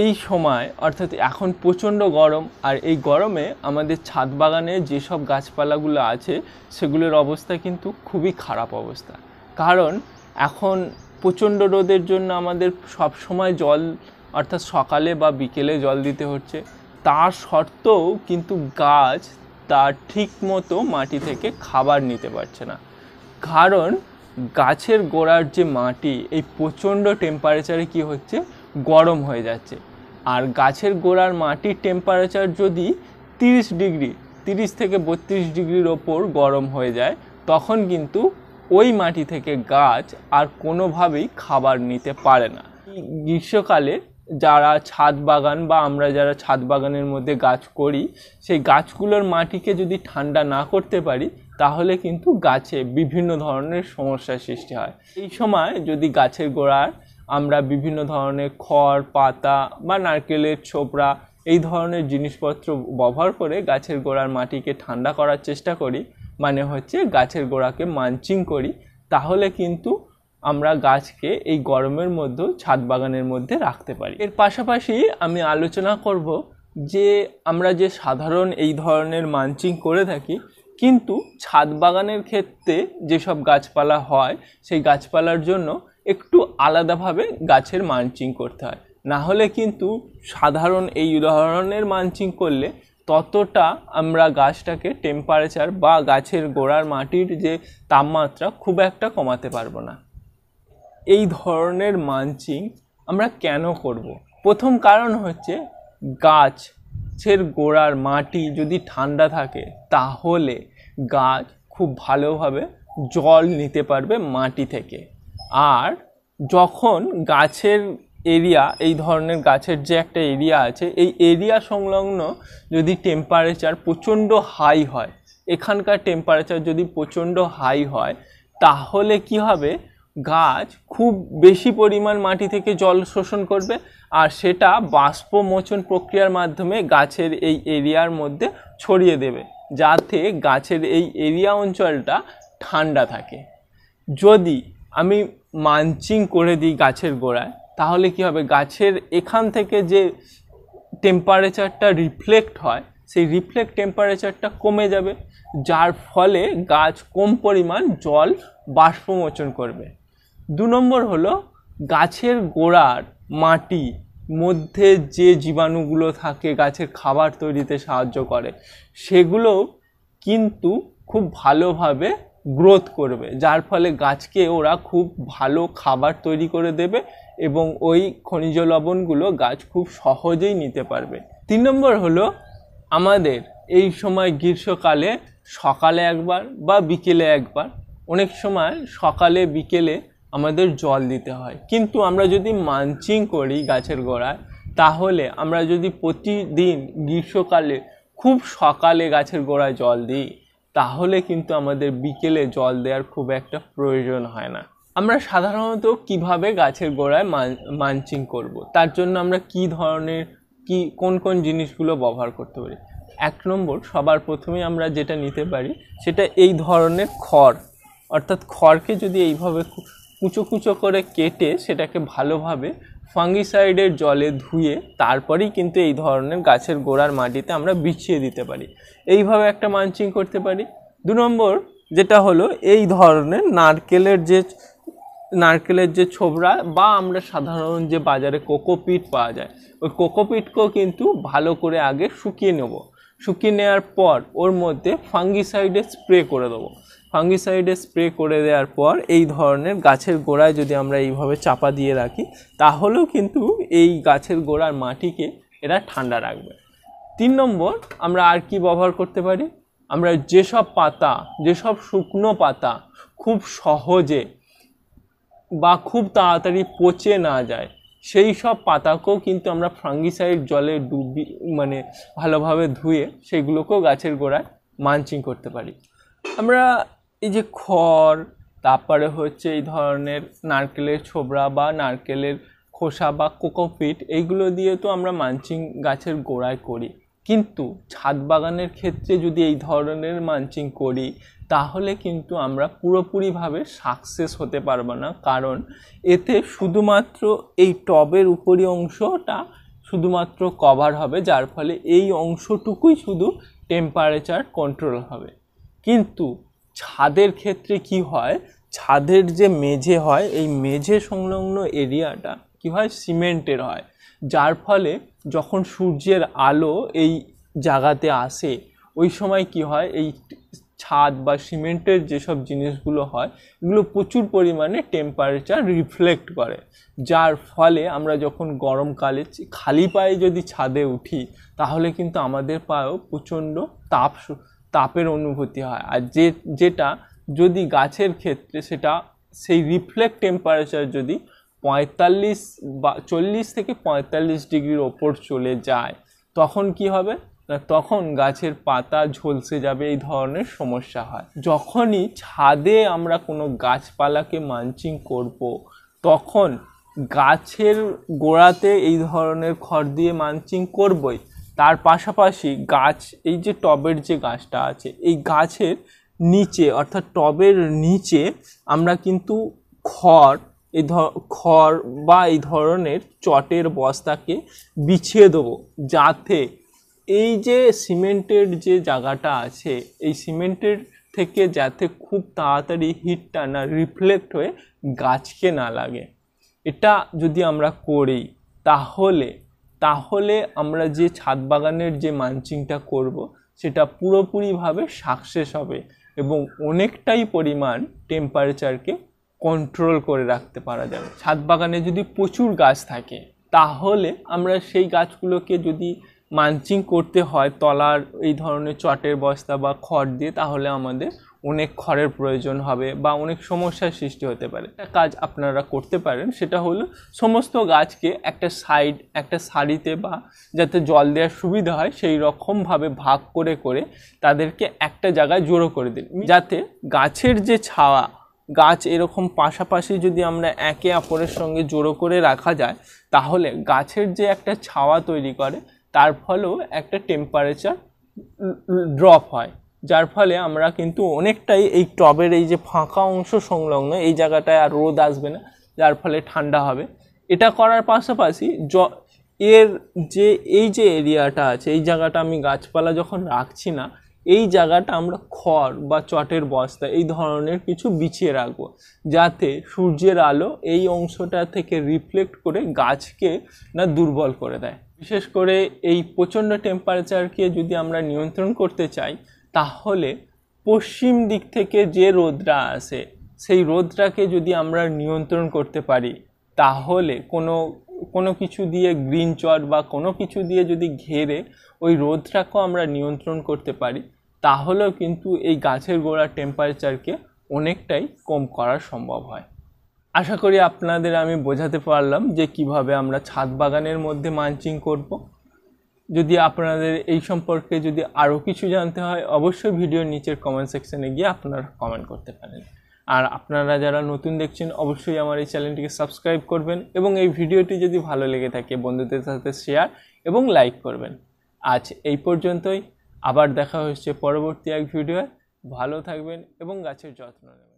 এই সময় অর্থাৎ এখন প্রচণ্ড গরম আর এই গরমে আমাদের ছাদ বাগানে যেসব গাছপালাগুলো আছে সেগুলোর অবস্থা কিন্তু খুবই খারাপ অবস্থা কারণ এখন প্রচণ্ড রোদের জন্য আমাদের সব সময় জল অর্থাৎ সকালে বা বিকেলে জল দিতে হচ্ছে তার সত্ত্বেও কিন্তু গাছ তার ঠিক মতো মাটি থেকে খাবার নিতে পারছে না কারণ গাছের গোড়ার যে মাটি এই প্রচণ্ড টেম্পারেচারে কি হচ্ছে গরম হয়ে যাচ্ছে আর গাছের গোড়ার মাটির টেম্পারেচার যদি তিরিশ ডিগ্রি তিরিশ থেকে বত্রিশ ডিগ্রির ওপর গরম হয়ে যায় তখন কিন্তু ওই মাটি থেকে গাছ আর কোনোভাবেই খাবার নিতে পারে না গ্রীষ্মকালে যারা ছাদ বাগান বা আমরা যারা ছাদ বাগানের মধ্যে গাছ করি সেই গাছগুলোর মাটিকে যদি ঠান্ডা না করতে পারি তাহলে কিন্তু গাছে বিভিন্ন ধরনের সমস্যার সৃষ্টি হয় এই সময় যদি গাছের গোড়ার আমরা বিভিন্ন ধরনের খড় পাতা বা নারকেলের ছোবড়া এই ধরনের জিনিসপত্র ব্যবহার করে গাছের গোড়ার মাটিকে ঠান্ডা করার চেষ্টা করি মানে হচ্ছে গাছের গোড়াকে মাঞ্চিং করি তাহলে কিন্তু আমরা গাছকে এই গরমের মধ্যেও ছাদ বাগানের মধ্যে রাখতে পারি এর পাশাপাশি আমি আলোচনা করব যে আমরা যে সাধারণ এই ধরনের মাঞ্চিং করে থাকি কিন্তু ছাদ বাগানের ক্ষেত্রে যেসব গাছপালা হয় সেই গাছপালার জন্য একটু আলাদাভাবে গাছের মানচিং করতে হয় না হলে কিন্তু সাধারণ এই উদাহরণের মানচিং করলে ততটা আমরা গাছটাকে টেম্পারেচার বা গাছের গোড়ার মাটির যে তাপমাত্রা খুব একটা কমাতে পারবো না এই ধরনের মানচিং আমরা কেন করব। প্রথম কারণ হচ্ছে গাছের গোড়ার মাটি যদি ঠান্ডা থাকে তাহলে গাছ খুব ভালোভাবে জল নিতে পারবে মাটি থেকে আর যখন গাছের এরিয়া এই ধরনের গাছের যে একটা এরিয়া আছে এই এরিয়া সংলগ্ন যদি টেম্পারেচার প্রচণ্ড হাই হয় এখানকার টেম্পারেচার যদি প্রচণ্ড হাই হয় তাহলে কি হবে গাছ খুব বেশি পরিমাণ মাটি থেকে জল শোষণ করবে আর সেটা বাষ্পমোচন প্রক্রিয়ার মাধ্যমে গাছের এই এরিয়ার মধ্যে ছড়িয়ে দেবে যাতে গাছের এই এরিয়া অঞ্চলটা ঠান্ডা থাকে যদি আমি মাঞ্চিং করে দিই গাছের গোড়ায় তাহলে কি হবে গাছের এখান থেকে যে টেম্পারেচারটা রিফ্লেক্ট হয় সেই রিফ্লেক্ট টেম্পারেচারটা কমে যাবে যার ফলে গাছ কম পরিমাণ জল বাষ্পমোচন করবে দু নম্বর হলো গাছের গোড়ার মাটি মধ্যে যে জীবাণুগুলো থাকে গাছের খাবার তৈরিতে সাহায্য করে সেগুলো কিন্তু খুব ভালোভাবে গ্রোথ করবে যার ফলে গাছকে ওরা খুব ভালো খাবার তৈরি করে দেবে এবং ওই খনিজ লবণগুলো গাছ খুব সহজেই নিতে পারবে তিন নম্বর হলো আমাদের এই সময় গ্রীষ্মকালে সকালে একবার বা বিকেলে একবার অনেক সময় সকালে বিকেলে আমাদের জল দিতে হয় কিন্তু আমরা যদি মাঞ্চিং করি গাছের গোড়ায় তাহলে আমরা যদি প্রতিদিন গ্রীষ্মকালে খুব সকালে গাছের গোড়ায় জল দিই তাহলে কিন্তু আমাদের বিকেলে জল দেওয়ার খুব একটা প্রয়োজন হয় না আমরা সাধারণত কিভাবে গাছের গোড়ায় মাঞ্চিং করব। তার জন্য আমরা কি ধরনের কি কোন কোন জিনিসগুলো ব্যবহার করতে পারি এক নম্বর সবার প্রথমে আমরা যেটা নিতে পারি সেটা এই ধরনের খড় অর্থাৎ খড়কে যদি এইভাবে কুচো কুচো করে কেটে সেটাকে ভালোভাবে ফাঙ্গিসাইডের জলে ধুয়ে তারপরেই কিন্তু এই ধরনের গাছের গোড়ার মাটিতে আমরা বিছিয়ে দিতে পারি এইভাবে একটা মাঞ্চিং করতে পারি দু নম্বর যেটা হলো এই ধরনের নারকেলের যে নারকেলের যে ছোবড়া বা আমরা সাধারণ যে বাজারে কোকোপিট পাওয়া যায় ওই কোকোপিটকেও কিন্তু ভালো করে আগে শুকিয়ে নেব শুকিয়ে নেওয়ার পর ওর মধ্যে ফাঙ্গিসাইডে স্প্রে করে দেবো ফাঙ্গিসাইডে স্প্রে করে দেওয়ার পর এই ধরনের গাছের গোড়ায় যদি আমরা এইভাবে চাপা দিয়ে রাখি তাহলেও কিন্তু এই গাছের গোড়ার মাটিকে এরা ঠান্ডা রাখবে তিন নম্বর আমরা আর কি ব্যবহার করতে পারি আমরা যেসব পাতা যেসব শুকনো পাতা খুব সহজে বা খুব তাড়াতাড়ি পচে না যায় সেই সব পাতাকেও কিন্তু আমরা ফাঙ্গিসাইড জলে ডুবি মানে ভালোভাবে ধুয়ে সেগুলোকেও গাছের গোড়ায় মাঞ্চিং করতে পারি আমরা এই যে খড় তারপরে হচ্ছে এই ধরনের নারকেলের ছোবড়া বা নারকেলের খোসা বা কোকোপিট এইগুলো দিয়ে তো আমরা মাঞ্চিং গাছের গোড়ায় করি কিন্তু ছাদ বাগানের ক্ষেত্রে যদি এই ধরনের মাঞ্চিং করি তাহলে কিন্তু আমরা পুরোপুরিভাবে সাকসেস হতে পারবো না কারণ এতে শুধুমাত্র এই টবের উপরি অংশটা শুধুমাত্র কভার হবে যার ফলে এই অংশটুকুই শুধু টেম্পারেচার কন্ট্রোল হবে কিন্তু ছাদের ক্ষেত্রে কি হয় ছাদের যে মেঝে হয় এই মেঝে সংলগ্ন এরিয়াটা কি হয় সিমেন্টের হয় যার ফলে যখন সূর্যের আলো এই জায়গাতে আসে ওই সময় কি হয় এই ছাদ বা সিমেন্টের যেসব জিনিসগুলো হয় এগুলো প্রচুর পরিমাণে টেম্পারেচার রিফ্লেক্ট করে যার ফলে আমরা যখন গরমকালে খালি পায়ে যদি ছাদে উঠি তাহলে কিন্তু আমাদের পায়েও প্রচণ্ড তাপ তাপের অনুভূতি হয় আর যে যেটা যদি গাছের ক্ষেত্রে সেটা সেই রিফ্লেক্ট টেম্পারেচার যদি পঁয়তাল্লিশ বা চল্লিশ থেকে পঁয়তাল্লিশ ডিগ্রির ওপর চলে যায় তখন কি হবে তখন গাছের পাতা ঝলসে যাবে এই ধরনের সমস্যা হয় যখনই ছাদে আমরা কোনো গাছপালাকে মাঞ্চিং করব। তখন গাছের গোড়াতে এই ধরনের খড় দিয়ে মাঞ্চিং করবই তার পাশাপাশি গাছ এই যে টবের যে গাছটা আছে এই গাছের নিচে অর্থাৎ টবের নিচে আমরা কিন্তু খড় এই ধর খড় বা এই ধরনের চটের বস্তাকে বিছিয়ে দেবো যাতে এই যে সিমেন্টের যে জায়গাটা আছে এই সিমেন্টের থেকে যাতে খুব তাড়াতাড়ি হিটটা না রিফ্লেক্ট হয়ে গাছকে না লাগে এটা যদি আমরা করি তাহলে তাহলে আমরা যে ছাদ বাগানের যে মাঞ্চিংটা করব সেটা পুরোপুরিভাবে সাকসেস হবে এবং অনেকটাই পরিমাণ টেম্পারেচারকে কন্ট্রোল করে রাখতে পারা যাবে ছাদ বাগানে যদি প্রচুর গাছ থাকে তাহলে আমরা সেই গাছগুলোকে যদি মাঞ্চিং করতে হয় তলার এই ধরনের চটের বস্তা বা খড় দিয়ে তাহলে আমাদের অনেক খড়ের প্রয়োজন হবে বা অনেক সমস্যার সৃষ্টি হতে পারে একটা কাজ আপনারা করতে পারেন সেটা হলো সমস্ত গাছকে একটা সাইড একটা সারিতে বা যাতে জল দেওয়ার সুবিধা হয় সেই রকমভাবে ভাগ করে করে তাদেরকে একটা জায়গায় জোড়ো করে দিন যাতে গাছের যে ছাওয়া গাছ এরকম পাশাপাশি যদি আমরা একে অপরের সঙ্গে জোড়ো করে রাখা যায় তাহলে গাছের যে একটা ছাওয়া তৈরি করে তার ফলেও একটা টেম্পারেচার ড্রপ হয় যার ফলে আমরা কিন্তু অনেকটাই এই টবের এই যে ফাঁকা অংশ সংলগ্ন এই জায়গাটায় আর রোদ আসবে না যার ফলে ঠান্ডা হবে এটা করার পাশাপাশি জ এর যে এই যে এরিয়াটা আছে এই জায়গাটা আমি গাছপালা যখন রাখছি না এই জায়গাটা আমরা খড় বা চটের বস্তা এই ধরনের কিছু বিছিয়ে রাখবো যাতে সূর্যের আলো এই অংশটা থেকে রিফ্লেক্ট করে গাছকে না দুর্বল করে দেয় বিশেষ করে এই প্রচণ্ড টেম্পারেচারকে যদি আমরা নিয়ন্ত্রণ করতে চাই তাহলে পশ্চিম দিক থেকে যে রোদটা আসে সেই রোদটাকে যদি আমরা নিয়ন্ত্রণ করতে পারি তাহলে কোনো কোনো কিছু দিয়ে গ্রিন চট বা কোনো কিছু দিয়ে যদি ঘেরে ওই রোদটাকেও আমরা নিয়ন্ত্রণ করতে পারি তাহলেও কিন্তু এই গাছের গোড়ার টেম্পারেচারকে অনেকটাই কম করা সম্ভব হয় আশা করি আপনাদের আমি বোঝাতে পারলাম যে কিভাবে আমরা ছাদ বাগানের মধ্যে মাঞ্চিং করব যদি আপনাদের এই সম্পর্কে যদি আরও কিছু জানতে হয় অবশ্যই ভিডিওর নিচের কমেন্ট সেকশানে গিয়ে আপনারা কমেন্ট করতে পারেন আর আপনারা যারা নতুন দেখছেন অবশ্যই আমার এই চ্যানেলটিকে সাবস্ক্রাইব করবেন এবং এই ভিডিওটি যদি ভালো লেগে থাকে বন্ধুদের সাথে শেয়ার এবং লাইক করবেন আজ এই পর্যন্তই আবার দেখা হচ্ছে পরবর্তী এক ভিডিও ভালো থাকবেন এবং গাছের যত্ন নেবেন